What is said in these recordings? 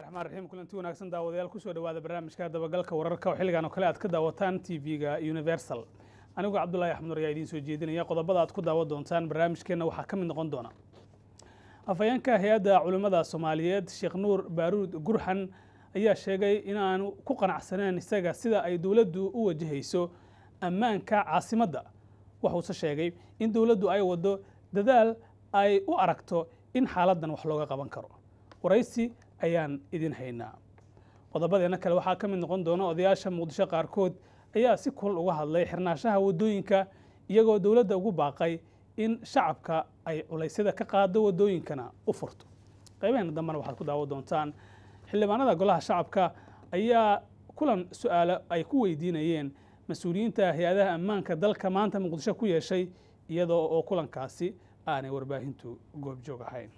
raxmaan raxiim kulanti wanaagsan daawadayaal kusoo dhawaada barnaamijka dabagalka wararka oo xilligan oo kale aad ka daawataan t v ga universal anigoo cabdulaahi axmed ayaa idiin soo jeedinaya qodobada aad ku daawan doontaan barnaamijkeenna waxaa ka mid noqon doona afhayeenka hay-adda culimmada soomaaliyeed sheekh nuur baaruud gurxan ayaa sheegay inaanu ku qanacsaneen isaga sida ay dowladdu u wajahayso ammaanka caasimadda waxuuse sheegay in dowladdu ay wado dadaal ay u aragto in xaaladdan wax looga qaban karo waraysi ayaan idin haynaa qodobadeenna kale waxaa ka mid noqon doona odayaasha muqdisho qaarkood ayaa si kulal uga hadlay xirnaashaha waddooyinka iyagoo dowladda ugu baaqay in shacabka ay culaysyada ka qaado waddooyinkana u furto qaybaheena dambena waxaad ku daawo doontaan xildhibaanada golaha shacabka ayaa kulan su-aalo ay ku weydiinayeen mas-uuliyiinta hay-adaha ammaanka dalka maanta muqdisho ku yeeshay iyadoo oo kulankaasi aanay warbaahintu goobjoog ahayn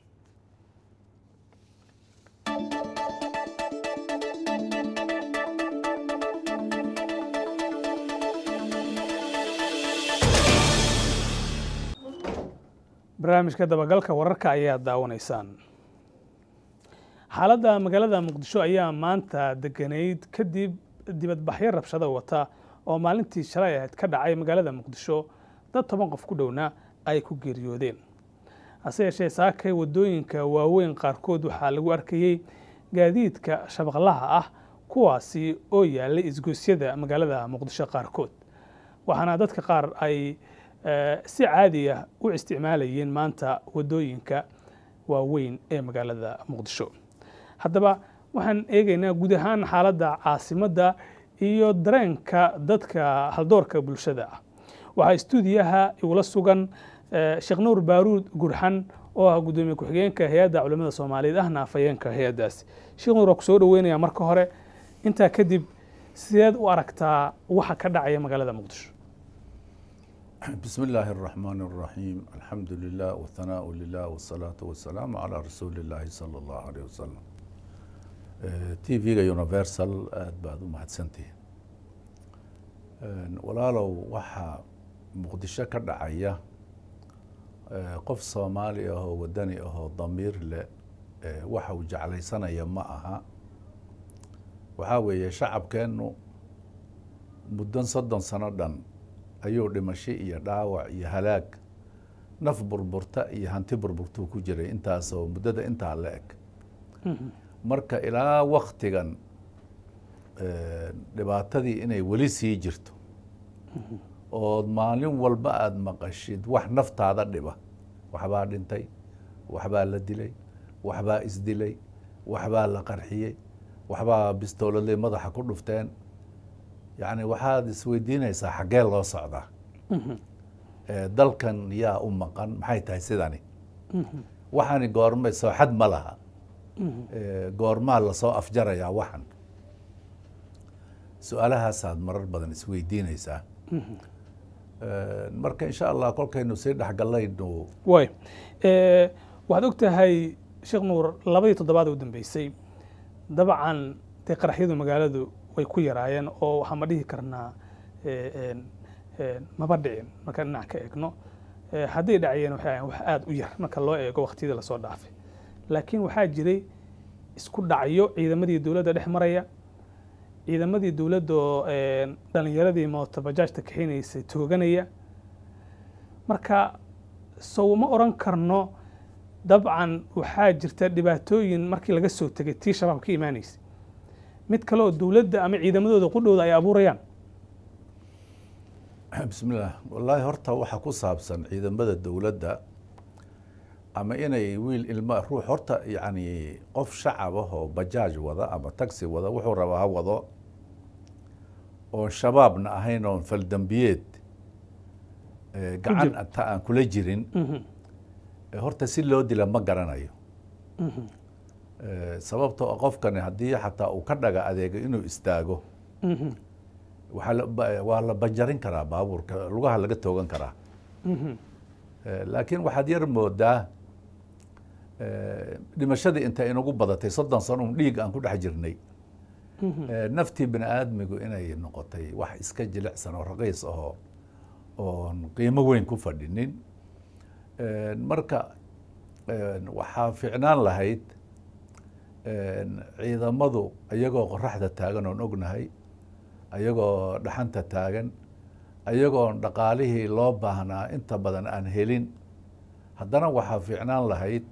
barnaamijka dabagalka wararka ayaa daawanaysaan xaaladda magaalada muqdisho ayaa maanta deganayd kadib dibadbaxyo rabshada wata oo maalintii shalay ahayd ka dhacay magaalada muqdisho dad toban qof ku dhowna ay ku geeriyoodeen hase yeeshee saakay waddooyinka waaweyn qaarkood waxaa lagu arkayey gaadiidka shabaqlaha ah kuwaasi oo yaallay isgoysyada magaalada muqdisho qaarkood waxaana dadka qaar ay Eh, si caadiya ah u isticmaalayeen maanta wadooyinka waaweyn ee magaalada muqdisho haddaba waxaan eegaynaa guud ahaan xaaladda caasimadda iyo dareenka dadka haldoorka bulshada ah waxaa istuudiyaha igula sugan eh, sheekh nuur baaruud gurxan oo ah guddoomiye ku-xigeenka hay-adda culimmada soomaaliyeed ahna afayeenka hay-addaasi sheekh nuur waa soo dhoweynayaa marka hore intaa kadib sideed u aragtaa waxa ka dhacaya magaalada muqdisho بسم الله الرحمن الرحيم الحمد لله والثناء لله والصلاة والسلام على رسول الله صلى الله عليه وسلم تي فيga universal aad baad u mahadsantihiin eh, walaalow waxaa muqdisho ka dhacaya eh, qof soomaali ahoo wadani ahoo damiir leh eh, waxa uu jeclaysanaya ma aha waxaa weeye shacabkeennu muddan soddon sano dhan ayuu dhimasho iyo dhaawac iyo halaag naf burburta iyo hanti burburtuu ku jiray intaasoo muddada intaa la eg mhm. marka ilaa waktigan eh, dhibaatadii inay weli sii jirto mhm. ood maalin walba aada maqashid wax naftaada dhiba waxbaa dhintay waxbaa la dilay waxbaa isdilay waxbaa la qarxiyey waxbaa bistooladay madaxa ku dhufteen yani waxaad isweydiinaysaa xaggee loo socdaa mhm. dalkan yaa u maqan maxay tahay sidani mhm. waxaani goorma soo xad ma laha mhm. goormaa lasoo afjarayaa waxan su-aalahaasaad marar badan isweydiinaysaa marka insha allah kolkaynu sii dhexgalaynu way waxaad og tahay sheekh nuur labadii toddobaad u dambeysay dabcan dee qaraxyadu magaaladu way ku yaraayeen oo waxaan ma dhihi karnaa eh, maba dhicin markaan dhinac ka eegno eh, hadday dhacayeen waxay ahayn wax aada u yar marka loo eego waqtiyada lasoo dhaafay laakiin waxaa jiray isku dhacyo ciidamadii dowladda dhex maraya ciidamadii dowladdaoo dhallinyaradii mootobajaajta kaxeynaysay tooganaya marka sow ma oran karno dabcan waxaa jirta dhibaatooyin markii laga soo tegay tii shabaab ka imaanaysay mid kaleoo dowladda ama ciidamadooda qudhowda ay abuurayaan bismillah wallaahi horta waxa ku saabsan ciidamada dowladda ama inay wiil ilma ruux horta yacni qof shacab ah oo bajaaj wada ama tagsi wada wuxuu rabaa ha wado oon shabaabna ahayn oon faldambiyeed gacan ta aan kula jirin mhm. horta si loo dila ma garanayo mhm. Eh, sababtoo ah qofkani haddii xataa uu ka dhaga adeega inuu istaago mhm. waa la banjarin karaa baabuurka lugaha laga toogan karaa mhm. eh, laakiin waxaad yar moodaa eh, dhimashadii inta inagu badatay soddon sano un dhiig aan ku dhex jirnay mhm. naftii bini aadmigu inay noqotay wax iska jilicsan oo raqiis ahoo oon qiimo weyn ku fadhinin marka waxaa ficnaan lahayd ciidamadu ayagoo qoraxda taagan oon ognahay ayagoo dhaxanta taagan ayagoon dhaqaalihii loo baahnaa inta badan aan helin haddana waxaa fiicnaan lahayd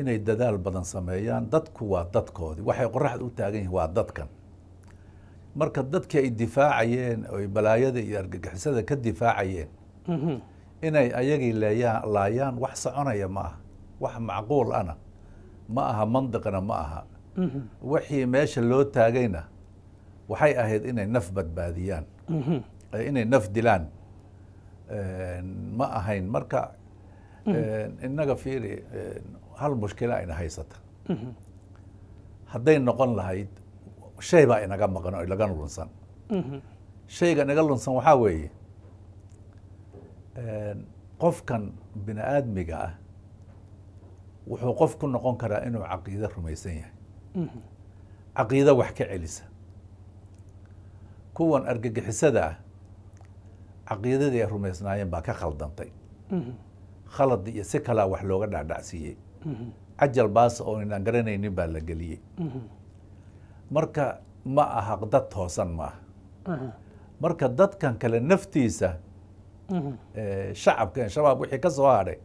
inay dadaal badan sameeyaan dadku waa dadkoodii waxay qoraxda u taagan yihiin waa dadkan marka dadkii ay difaacayeen oy balaayada iyo argagixisada ka difaacayeen mhm. inay ayagii leeyaan laayaan wax soconaya maaha wax macquul ana ma aha mandiqna ma aha mm-hmm. wixii meesha loo taagayna waxay ahayd inay naf badbaadiyaan mm-hmm. eh, inay naf dilaan eh, ma ahayn marka mm-hmm. eh, innaga fiiri hal mushkila ina haysata hadday noqon lahayd shay baa inaga maqan oo lagan lunsan shayga inaga lunsan waxaa weeye qofkan bini aadmiga ah wuxuu qof ku noqon karaa inuu caqiide rumaysan yahay mhm. caqiide wax ka celisa kuwan argagixisada ah caqiidadii ay rumaysnaayeen baa ka khaldantay mhm. khalad iyo si kalaa wax looga dhacdhacsiiyey cajal mhm. baas oo inaan garanaynin baa la geliyey marka ma aha dad toosan ma aha marka dadkan kale naftiisa shacabka shabaab wixii ka soo hadhay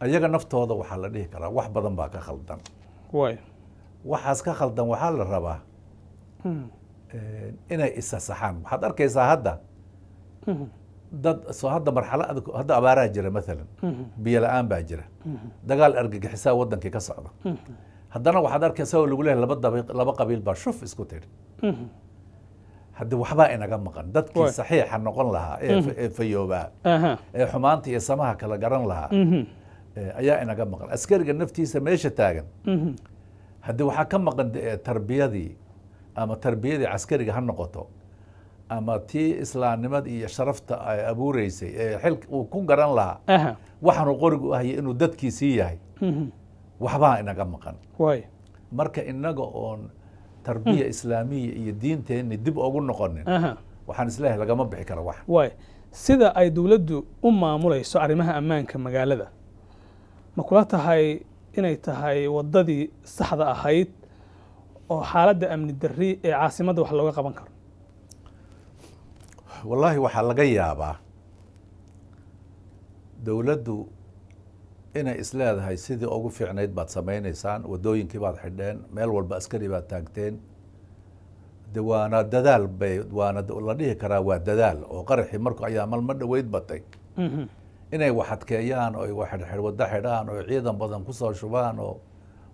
ayaga naftooda waxaa la dhihi karaa wax badan baa ka khaldan waxaas ka khaldan waxaa la rabaa hmm. eh, inay isasaxaan waxaad arkaysaa hadda dad soo hadda marxalo adag hadda abaaraa jira maalan hmm. biyo la-aan baa jira hmm. dagaal argagixisaa wadankii ka socda haddana waxaad arkaysaa oo lagu leehay laba dab laba qabiil baa shuf isku tidhi haddi waxbaa inaga maqan dadkii saxiixa noqon lahaa ee mm-hmm. fayoobaa uh-huh. ee xumaanta iyo samaha kala garan lahaa mm-hmm. ayaa inaga maqan askariga naftiisa meesha taagan mm-hmm. haddii waxaa ka maqan tarbiyadii ama tarbiyadii caskariga ha noqoto ama tii islaamnimada iyo sharafta ay abuureysay ee xilka uu ku garan lahaa uh-huh. waxaanu qorigu u haya inuu dadkiisii yahay waxbaa inaga maqan marka inaga oon tarbiya hmm. islaamiya iyo diinteenni dib ogu noqonin waxaan isleeyahay lagama bixi karo wax waay sida ay dowladdu u maamulayso arrimaha ammaanka magaalada ma kula tahay inay tahay waddadii saxda ahayd oo xaaladda amni darri ee caasimadda wax looga qaban karo wallaahi waxaa laga yaabaa dowladdu inay isleedahay sidii ugu fiicnayd baad samaynaysaan wadooyinkii baad xidheen meel walba askari baad taagteen de waana dadaal bay waana la dhihi karaa waa dadaal oo qaraxii marku ayaa malma dhaweyd batay mhm. inay wax adkeeyaan oo ay wada xidhaan oo ciidan badan kusoo shubaan oo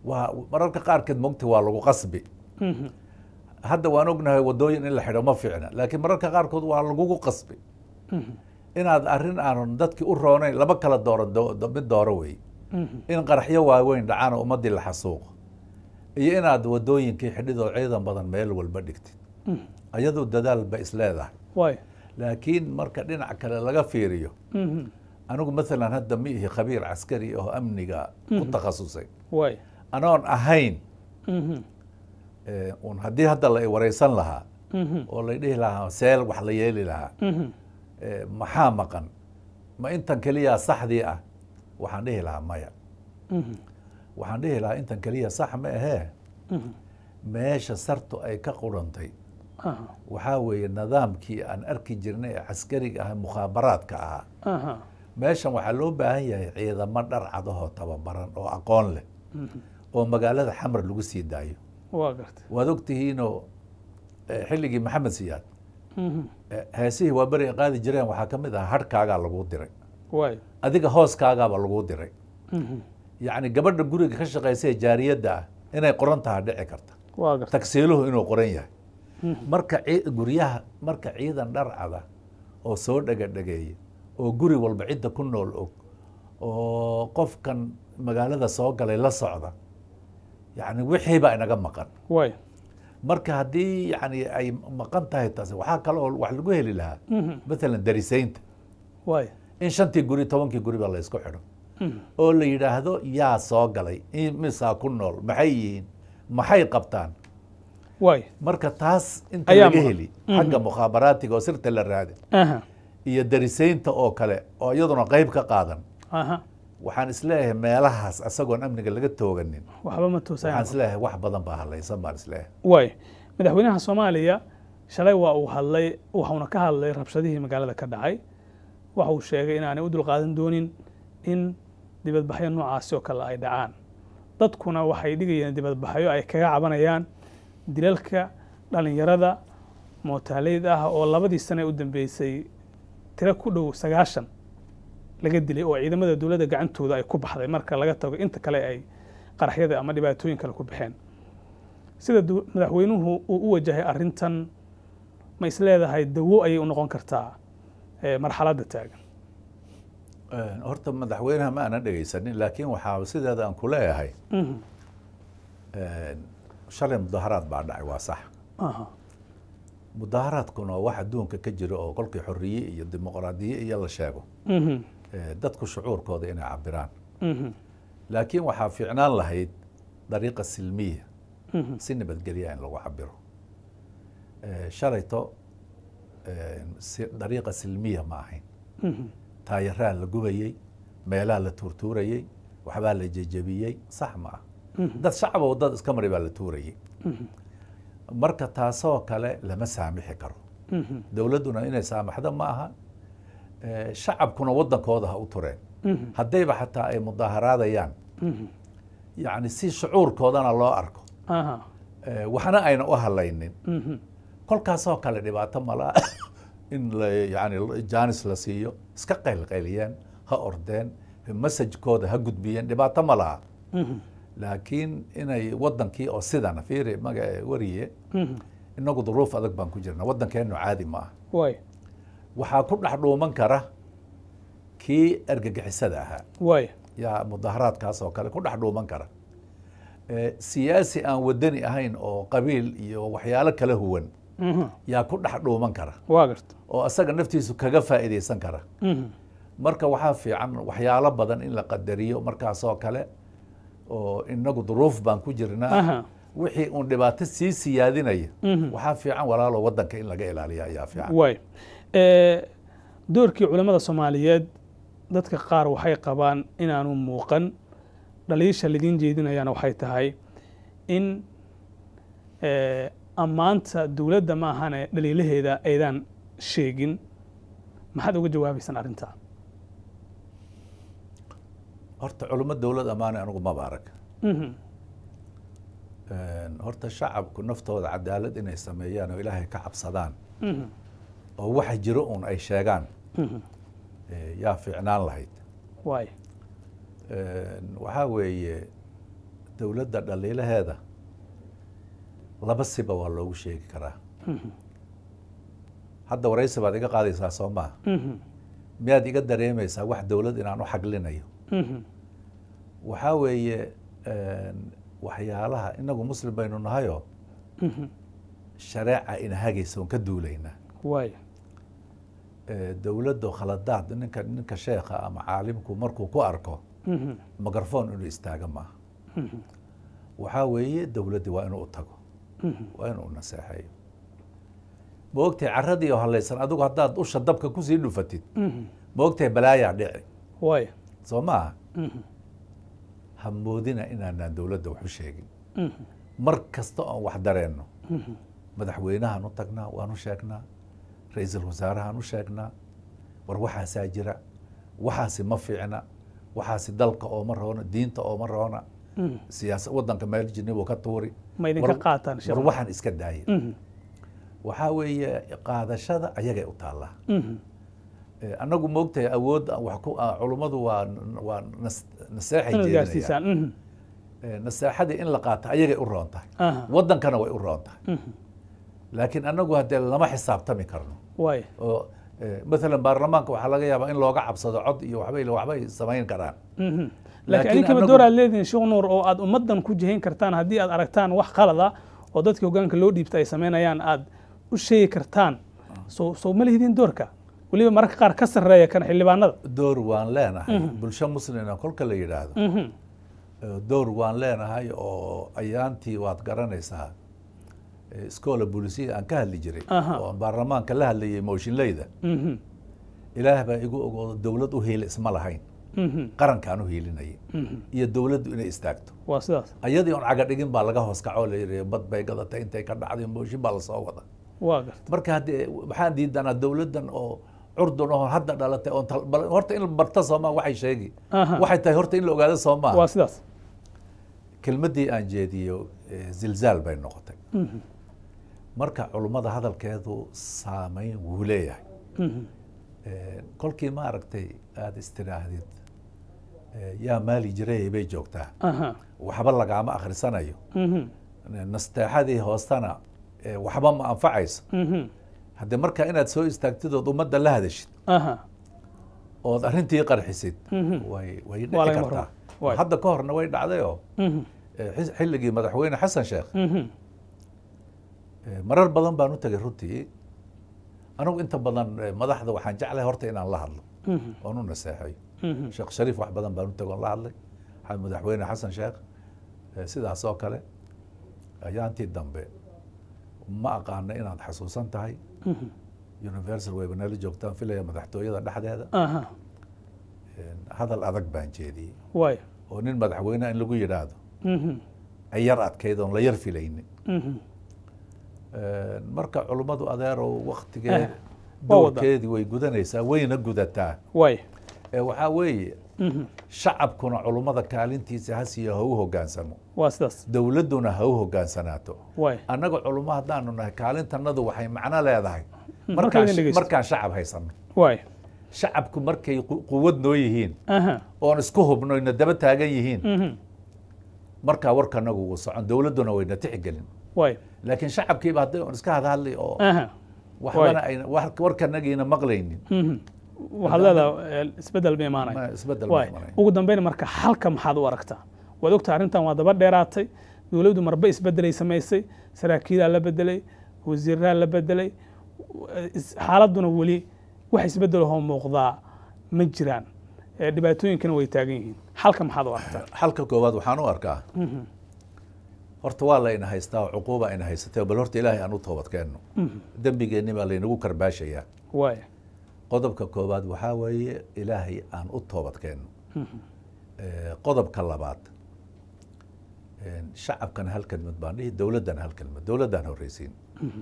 waa mararka qaarkeed mogta waa lagu qasbi mhm. hadda waan ognahay wadooyin in la xidho ma fiicna laakiin mararka qaarkood waa lagugu qasbi mhm inaad arrin aanu dadkii u roonayn laba kala dooro mid dooro wey in qaraxyo waaweyn dhacaanoo ummaddii la xasuuqo iyo inaad wadooyinkii xidhid oo ciidan badan meel walba dhigtid ayadoo dadaal ba isleedahay laakiin marka dhinac kale laga fiiriyo anigu maalan hadda ma ihi khabiir caskari oo amniga ku takhasusay anoon ahayn eh, un haddii hadda la waraysan lahaa oo la dhihi lahaa seel wax la yeeli lahaa Eh, maxaa maqan ma intan keliyaa saxdii ah waxaan dhihi lahaa maya mhm. waxaan dhihi lahaa intan keliya sax ma ahee mhm. meesha sartu ay ka qurantay waxaa weeye nidaamkii aan arki jirnay ee caskariga ah mukhaabaraadka ahaa meeshan waxaa loo baahan yahay ciidamo dhar cadahoo tababaran oo aqoon leh mhm. oo magaalada xamar lagu sii daayo waad ogtihiinoo eh, xilligii maxamed siyaad heesihii waa beri ay qaadi jireen waxaa ka mid ahaa harhkaagaa laguu diray adiga hooskaagaaba laguu diray mhm. yacni gabadha guriga ka shaqaysa ee jaariyadda ah inay qoran taha dhici karta tagsiiluhu inuu qoran yahay mhm. marka guryaha marka ciidan dharcada oo soo dhegadhegeeya oo guri walba cidda ku nool og oo qofkan magaalada soo galay la socda yacni wixiibaa inaga maqan marka haddii yani ay maqan tahay taasi waxaa kale oo wax lagu heli lahaa mhm. maalan darisaynta in shantii guri tobankii guriba ba la isku xidho mhm. oo la yidhaahdo yaa soo galay imisaa ku nool maxay yihiin maxay qabtaan marka taas inta laga heli mhm. xagga mukhaabaraatiga oo sirta la raada iyo darisaynta oo kale oo iyaduna qayb ka qaadan waxaan isleeyahay meelahaas asagoon amniga laga tooganin waxba ma tuusayaan wax badan baa hadlaysan baan isleeyahay waay madaxweynaha soomaaliya shalay waa uu hadlay waxuuna ka hadlay rabshadihii magaalada ka dhacay waxa uu sheegay inaanay u dulqaadan doonin in dibadbaxyo noocaasi oo kale ay dhacaan dadkuna waxay dhigayeen dibadbaxyo ay kaga cabanayaan dilalka dhallinyarada mootaaleyd ah oo labadii sane u dambeysay tiro ku dhow sagaashan laga dilay oo ciidamada dowladda gacantooda ay ku baxday marka laga tago inta kale ay qaraxyada ama dhibaatooyin kale ku baxeen sida madaxweynuhu uu u wajahay arintan ma is leedahay dawo ayay u noqon kartaa marxaladda taagan horta madaxweynaha ma aana dhegaysanin laakiin waxaa sideeda aan kuleeyahay mhm. shalay mudaharaad baa dhacay waa sax mudaharaadkuna waa wax adduunka ka jira oo kolkii xorriye iyo dimuqraadiye iyo la sheego mhm dadku shucuurkooda inay cabiraan mhm. laakiin waxaa fiicnaan lahayd dariiqa silmiya mhm. si nabadgelya in lagu cabiro eh, shalayto eh, dariiqa silmiya ma ahayn mhm. taayaraa la gubayey meelaha la tuurtuurayey waxbaa la jejebiyey sax ma ah dad shacabo dad iska mari baa la tuurayey marka taasoo kale lama saamixi karo dowladduna inay saamaxdo ma aha shacabkuna wadankooda ha u tureen mhm. haddayba xataa ay mudaaharaadayaan mhm. yani si shucuurkoodana loo arko e, waxna ayna u halaynin mhm. kolkaasoo kale dhibaato malaa in yani janis la siiyo iska qaylqayliyeen ha ordeen masajkooda ha gudbiyeen dhibaato ma laakiin inay wadankii oo sidana fiiri maga wariye inagu duruuf adag baan ku jirna wadankeennu caadi ma ah waxaa ku dhex dhuuman kara kii argagixisada ahaa waaya yaa mudaharaadkaas oo kale ku dhex dhuuman kara eh, siyaasi aan wadani ahayn oo qabiil iyo waxyaalo kala huwan mhm. yaa ku dhex dhuuman kara waa garta oo asaga naftiisu kaga faa'iidaysan kara mhm. marka waxaa fiican waxyaalo badan in la qadariyo markaasoo kale oo inagu duruuf baan ku jirnaa wixii uun dhibaato sii siyaadinaya mhm. waxaa fiican walaalo waddanka in laga ilaaliya ayaa fiican doorkii culammada soomaaliyeed dadka qaar waxay qabaan inaanu muuqan dhaliisha laidiin jeedinayaana waxay tahay in ammaanta dowladda ma ahane dhaliilaheeda aydaan sheegin maxaad uga jawaabaysaan arrintaa horta culimo dowlad ammaane anugu maba arag mhm. horta shacabku naftooda cadaalad inay sameeyaan oo ilaahay ka cabsadaan mhm oo waxa jiro uun ay sheegaan mm-hmm. eh, yaa fiicnaan lahayd waxaa weeye dowladda dhaliilaheeda laba siba waa loogu sheegi karaa mm-hmm. hadda waraysi baad iga qaadaysaa soomaa mm-hmm. miyaad iga dareemaysaa wax dowlad inaan u xaglinayo waxaa weeye waxyaalaha inagu muslim baynu nahayoo shareeca ina hagaysa oon ka duulaynaa dowladdo khaladaad ninka ninka sheekha ama caalimku markuu ku arko mhm. microfon inuu istaaga maaha mhm. waxaa weeye dowladdii waa inuu u tago mhm. waa inuu naseexeeyo maogtahay caradii oo halaysan adigu haddaad usha dabka kusii dhufatid maogtahay balaayaa dhici way soo maaha ha moodina inaanaan dowladda waxu sheegin mar kasta oon wax dareenno madaxweynahaan u tagnaa waanu sheegnaa ra-iisul wasaarahaan u sheegnaa war waxaasaa jira waxaasi ma fiicna waxaasi dalka ooma roona diinta ooma roona mm. siyaasa waddanka meel jinibu ka tuuri war waxaan iska daaya mm-hmm. waxaa weeye qaadashada ayagay u taallaa mm-hmm. eh, annagu moogtahay awoodda wax ku ah, culummadu waa waa naseexay jeedinayaan mm-hmm. eh, in la qaato ayagay u roon tahay waddankana way u roon tahay laakiin annagu haddee lama xisaabtami karno oo eh, maalan baarlamaanka waxaa laga yaabaa in looga cabsado cod iyo waxbay waxbay samayn karaan mm-hmm. laakiin adinkaba door aad leedihin sheekh nuur oo aad ummaddan ku jihayn kartaan haddii aad aragtaan wax qalada ah oo dadka hoggaanka loo dhiibta ay samaynayaan aad u sheegi kartaan soo soo ma lihidin doorka weliba mararka qaar ka sarreeya kan xildhibaanada door waan leenahay mm-hmm. bulsho muslimna kolka la yidhaahdo mm-hmm. door waan leenahay oo ayaantii waad garanaysaa iskoola boolisiga aan ka hadli jiray oo aan baarlamaanka la hadlayay mooshinleyda mhm. ilaah baa igu ogoodo dawlad u hiila isma lahayn mhm. qarankaan u hiilinaya mhm. iyo dawladdu inay istaagto waa sidaas ayadii un caga dhigin baa laga hoos kacoo la yidhi bad bay gadatay intay ka dhacday mooshin baa lasoo wada waa garta marka haddii waxaan diidanaa dawladdan oo curdun oo hadda dhalatay oon horta in barta soomaa waxay sheegi waxay tahay horta in la ogaado soomaa waa sidaas kelmaddii aan jeediyo eh, zilzaal bay noqotay marka culummada hadalkeedu saameyn wuu leeyahay mm-hmm. eh, kolkii maaragtay aada istidhaahdid eh, yaa maali jirey bay joogtaa waxba lagaama akhrisanayo mm-hmm. eh, nasteexadii hoostana waxba ma anfacayso mm-hmm. haddee markaa inaad soo istaagtid ood ummadda la hadashid ood arrintii qarxisid way way dhici kartaa hadda ka horna way oo xilligii madaxweyne xasan sheekh Eh, marar badan baan u tagay runtii anugu inta badan eh, madaxda waxaan jeclahay horta inaan la hadlo mhm. oon u naseexeeyo mhm. sheekh shariif wax badan baan u tagoon la hadlay madaxweyne xasan sheekh eh, sidaas oo kale ayaantii dambe ma aqaana inaad xasuusan tahay mhm. universal way banala joogtaan filaya madaxtooyada dhexdeeda hadal adag baan jeediyey oo nin madaxweyne in lagu yidhaahdo ay yar adkayd la yar filaynin marka culummadu adeerow wakhtigee eh, dowrkeedii way gudanaysaa wayna gudataa waxaa weeye mhm. shacabkuna culummada kaalintiisa hasiya ha u hogaansamo dowladduna ha u hogaansanaato annaga culumo haddaanu nahay kaalintanadu waxay macno leedahay hmm, markaan shacab haysanno shacabku markay quwad noo yihiin oon isku hubno hubnoyna daba taagan yihiin mhm. markaa warkanagu wuu socon dowladduna wayna tixgelin laakiin shacabkiiba hadday on iska hadhadlay oo waxbana ayna warkanagiina maqlaynin mhm. waxaad leedaha eh, isbedel ma imaanaya ugu dambayn marka xalka maxaad u aragtaa waad ogtaha arrintan waa daba dheeraatay dowladdu marba isbedelay samaysay saraakiilaa la bedelay wasiiraa la bedelay eh, xaaladduna weli wax isbedelahoo muuqdaa ma jiraan eh, dhibaatooyinkana way taagan yihiin xalka maxaad u aragtaa xalka koowaad waxaan u arkaa mhm horta waa layna haystaa oo cuquuba ayna haysatay bal horta ilaahay aan u toobadkeenno mhm. dembigeenni baa laynagu karbaashayaa qodobka koowaad waxaa weeye ilaahay aan u toobadkeenno mhm. eh, qodobka labaad shacabkan hal kelmad baan dhihi dowladdan hal kelmad dowladdaan horreysiin mhm.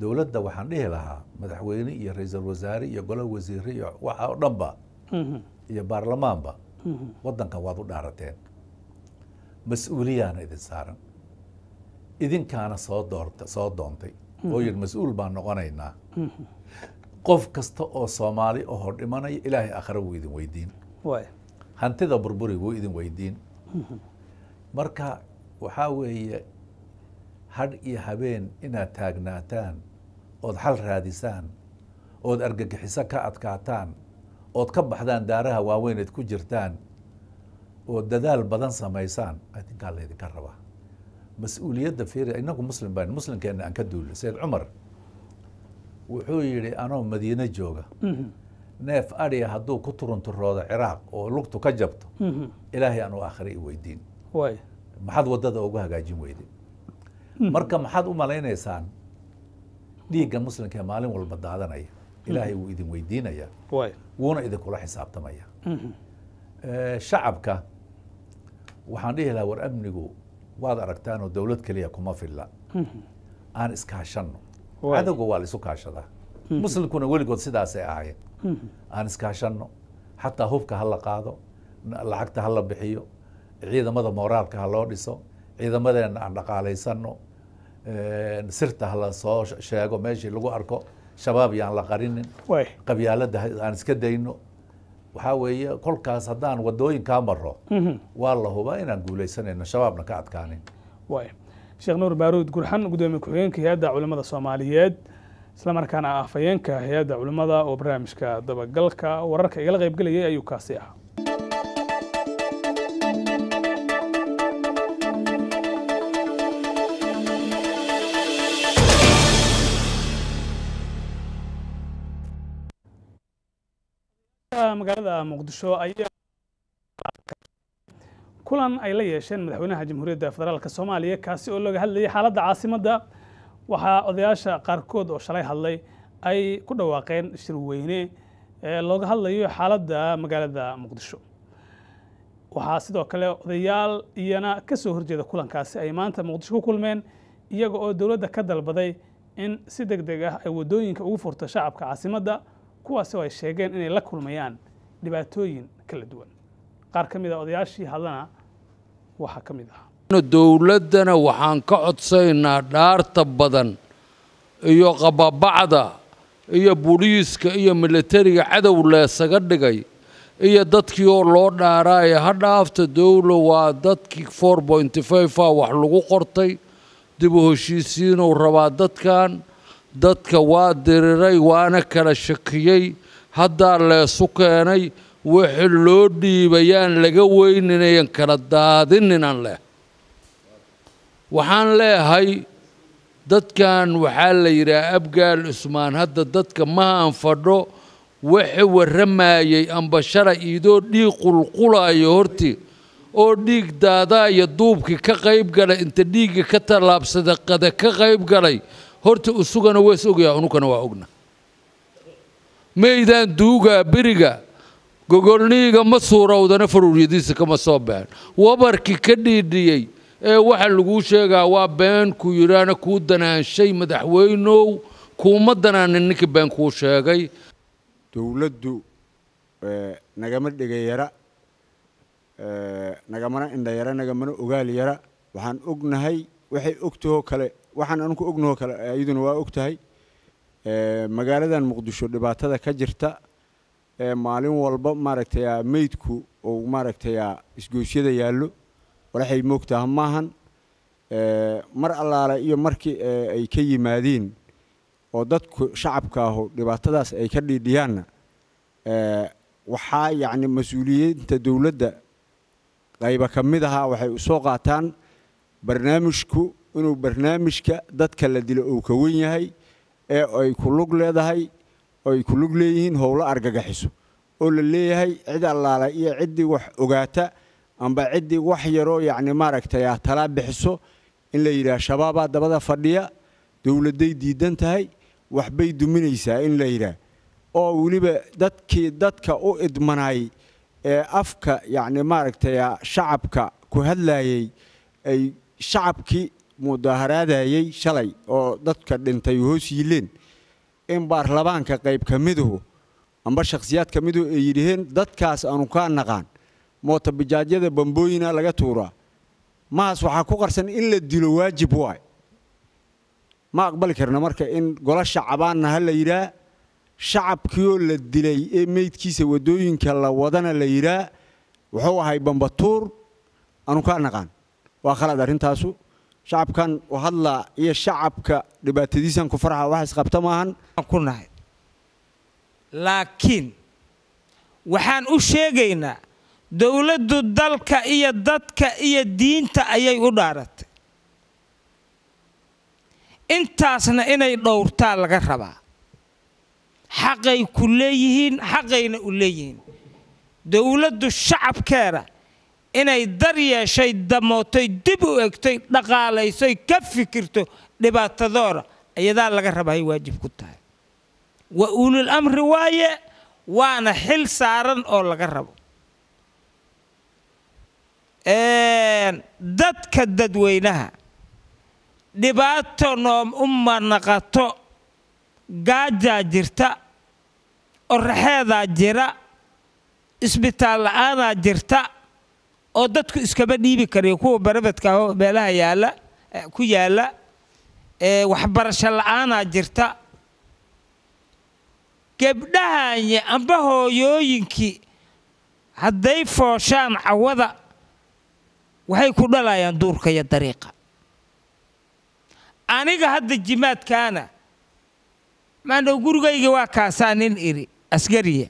dowladda waxaan dhihi lahaa madaxweyne iyo ra-iisul wasaare iyo golo wasiire iyo waxa oo dhanba iyo baarlamaanba waddankan waad u dhaarateen mas-uuliyaana idin saaran idinkaana soo doorta soo doontay oo yidhi mas-uul baan noqonaynaa qof kasta oo soomaali ahoo dhimanaya ilaahay akhre wuu idin weydiin hantida burburi wuu idin weydiin marka waxaa weeye hadh iyo habeen inaad taagnaataan ood xal raadisaan ood argagixiso ka adkaataan ood ka baxdaan daaraha waaweyn eed ku jirtaan ood dadaal badan samaysaan aydinkaa laydinka rabaa mas-uuliyadda fiiri inagu muslim baan muslimkeena aan ka duulno seed cumar wuxuu yidhi anoo madiine jooga mhm. neef adhiya hadduu ku turunturoodo ciraaq oo lugtu ka jabto mhm. ilaahay anuu aakhire i weydiin maxaad waddada ugu hagaajin weyde mhm. marka maxaad u malaynaysaan dhiigga muslimkee maalin walba daadanaya ilaahay wuu idin weydiinaya wuuna idinkula xisaabtamaya shacabka waxaan dhihi lahaa war amnigu waad aragtaanoo dowlad keliya kuma filla mm-hmm. aan iskaashanno cadowga waa la isu kaashadaa mm-hmm. muslimkuna weligood sidaasay ahayen mm-hmm. aan iskaashanno xataa hubka ha la qaado lacagta ha la bixiyo ciidamada moraalka ha loo dhiso ciidamadeena aan dhaqaalaysanno sirta ha la soo sheego meeshii lagu arko shabaab yaan la qarinin qabyaalada aan iska dayno waxaa weeye kolkaas haddaan wadooyinkaa maro mhm. waa la hubaa inaan guuleysanayno shabaabna ka adkaanin way sheekh nuur baaruud gurxan guddoomiye ku-xigeenka hay-adda culimmada soomaaliyeed isla markaana afhayeenka hay-adda culimmada oo barnaamijka dabagalka wararka igala qayb ayuu kaasi ahaa magaalada muqdisho ayaa kulan ay la yeesheen madaxweynaha jamhuuriyadda federaalk soomaaliya kaasi oo looga hadlayay xaaladda caasimadda waxaa odayaasha qaarkood oo shalay hadlay ay ku dhawaaqeen shirweyne ee looga hadlayo xaaladda magaalada muqdisho waxaa sidoo kale odayaal iyana ka soo horjeeda kulankaasi ay maanta muqdisho ku kulmeen iyaga oo dowladda ka dalbaday in si deg deg ah ay waddooyinka ugu furto shacabka caasimadda kuwaasi oo ay sheegeen inay la kulmayaan dhibaatooyin kala duwan qaar ka mid a ah odayaashii hadlana waxaa ka mid ah dowladdana waxaan ka codsaynaa dhaarta badan iyo qababacda iyo buliiska iyo milatariga cadow leesaga dhigay iyo dadkii oo loo dhaaraaye ha dhaafta dowlo waa dadkii four pointy five a ah wax lagu qortay dib u heshiisiinuu rabaa dadkan dadka waa diriray waana kala shakiyey haddaa leesu keenay waxa loo dhiibayaan laga weyninayan kala daadininaan leh waxaan leehay dadkan waxaa la yidhaha abgaal cusmaan hadda dadka maha aan fadho waxa warramayey amba shalay iidoo dhiig qulqulaayo hortii oo dhiig daadaaya duubkii ka qayb galay inta dhiiggii ka tallaabsada qada ka qayb galay horta usugana wees ogyaha unukana waa ogna maydaan duugaa beriga gogolniiga ma suurowdana faruuryadiisa kama soo been wabarkii ka dhiidhiyey ee waxa laguu sheegaa waa been ku yidhaana kuu danaanshay madaxweynow kuuma danaanin ninkii been kuu sheegay dowladdu nagama yara nagamana indha yara nagamana ogaal yara waxaan ognahay waxay ogtahoo kale waxaan anku ognahoo kale iyaduna waa og tahay magaaladan muqdisho dhibaatada ka jirta maalin walba maaragtaya meydku ou maaragtaya isgoysyada yaallo walaxay moogtaha maahan mar allaale iyo markii ay ka yimaadeen oo dadku shacabka ahu dhibaatadaas ay ka dhiidhiyaanna waxaa yacni mas-uuliyiinta dowladda qayba ka mid ahaa waxay u soo qaataan barnaamijku inuu barnaamijka dadka la dilo uu ka wen yahay ee ay ku lug leedahay oo ay ku lug leeyihiin howlo argagixiso oo la leeyahay cid allaala iyo ciddii wax ogaata amba ciddii wax yaroo yacni maaragtay ah talaa bixiso in la yidhaha shabaabaa dabada fadhiya dowladday diidan tahay waxbay duminaysaa in la yidhaah oo weliba dadkii dadka u idmanay ee afka yacni maaragtay shacabka ku hadlaayay ay shacabkii mudaaharaadayay shalay oo dadka dhintay hoos yiileen in baarlamaanka qayb ka miduhu amba shakhsiyaad ka miduhu ay yidhiheen dadkaas aanu kaa naqaan mootabijaajyada bambooyina laga tuuraa mahaas waxaa ku qarsan in la dilo waajib waay ma aqbali karna marka in gola shacabaanna ha la yidhaa shacabkiioo la dilay ee meydkiisa waddooyinka la wadana la yidhaa wuxuu ahay bambatuur aanu kaa naqaan waa khalad arrintaasu shacabkan u hadlaa iyo shacabka dhibaatadiisan ku farxa wax isqabta maahan ku nahay laakiin waxaan u sheegaynaa dowladdu dalka iyo dadka iyo diinta ayay u dhaaratay intaasna inay dhowrtaa laga rabaa xaqay ku leeyihiin xaqayna u leeyihiin dowladdu shacabkeeda inay dar yeeshay damootay dib u egtay dhaqaalaysoy ka fikirto dhibaatadoora iyadaa laga rabaay waajib ku tahay wa uulul amri waaye waana xil saaran oo laga rabo dadka dadweynaha dhibaato noom uma naqato gaajaa jirta oraxeedaa jira isbitaal la-aanaa jirta oo dadku iskama dhiibi karayo kuwa barabadkaah meelaha yaalla ku yaalla waxbarasho la-aanaa jirta gebdhahanye amba hooyooyinkii hadday fooshaan cawada waxay ku dhalayaan duurka iyo dariiqa aniga hadda jimaadkaana maandhow gurigayga waa kaasaa nin idhi asgariya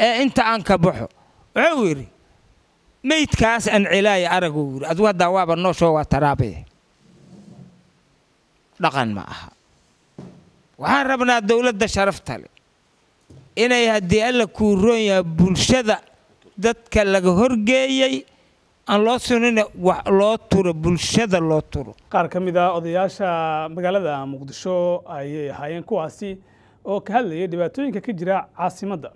ee inta aan ka baxo wuxuu yidhi maydkaas ancilaaya araguu yiri adugu haddaa waaba noosho waa taraabiye dhaqan ma aha waxaan rabnaa dowladda sharaftale inay haddii alla kuu roon yahay bulshada dadka laga horgeeyey aan loo sunina wax loo turo bulshada loo turo qaar ka mid ah odayaasha magaalada muqdisho ayay ahaayeen kuwaasi oo ka hadlayay dhibaatooyinka ka jira caasimadda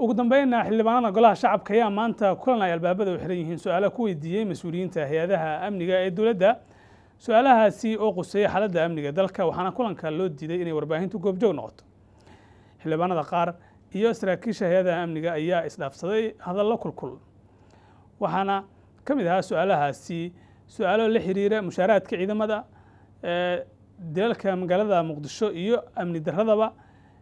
ugu dambeyna xildhibaanada golaha shacabka ayaa maanta kulan ay albaabada u xiran yihiin su-aalaha ku weydiiyey mas-uuliyiinta hay-adaha amniga ee dowladda su-aalahaasi oo quseeya xaaladda amniga dalka waxaana kulanka loo diiday inay warbaahintu goobjoog noqoto xildhibaanada qaar iyo saraakiisha hay-adaha amniga ayaa isdhaafsaday hadallo kulkul waxaana ka mid ahaa su-aalahaasi su-aalo la xiriira mushaaraadka ciidamada dilalka magaalada muqdisho iyo amni daradaba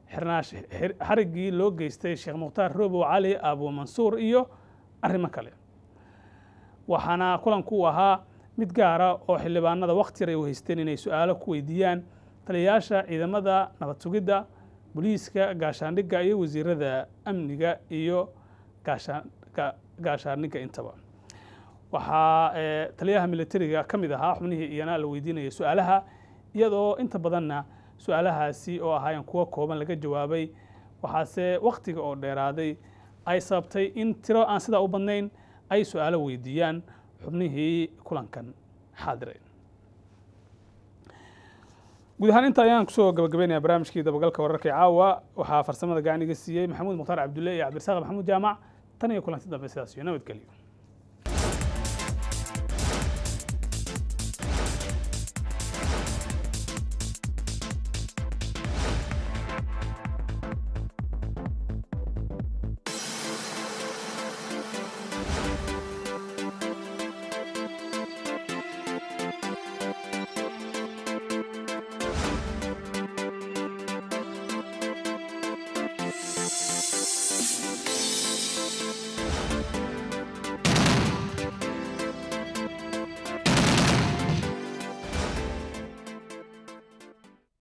xariggii loo geystay sheekh mukhtaar robow cali abu mansuur iyo arrimo kale waxaana kulanku ahaa mid gaara oo xildhibaanada wakhti yar ay u haysteen inay su-aalo ku weydiiyaan taliyayaasha ciidamada nabadsugidda boliiska gaashaandhigga iyo wasiirada amniga iyo gaashaandhigga intaba waxaa eh, taliyaha militariga ka mid ahaa xubnihii iyana la weydiinaya su-aalaha iyadoo inta badanna su-aalahaasi oo ahaayeen kuwo kooban laga jawaabay waxaase wakhtiga oo dheeraaday ay sababtay in tiro aan sidaa u badnayn ay su-aalo weydiiyaan xubnihii kulankan xaadiray guud ahaan inta ayaan kusoo gabagabeynaya barnaamijkii dabagalka wararka ee caawa waxaa farsamada gacan iga siiyey maxamuud mukhtaar cabdulle iyo cabdirasaaq maxamuud jaamac tan iyo kulanti dambe sidaas iyo nabadgelyo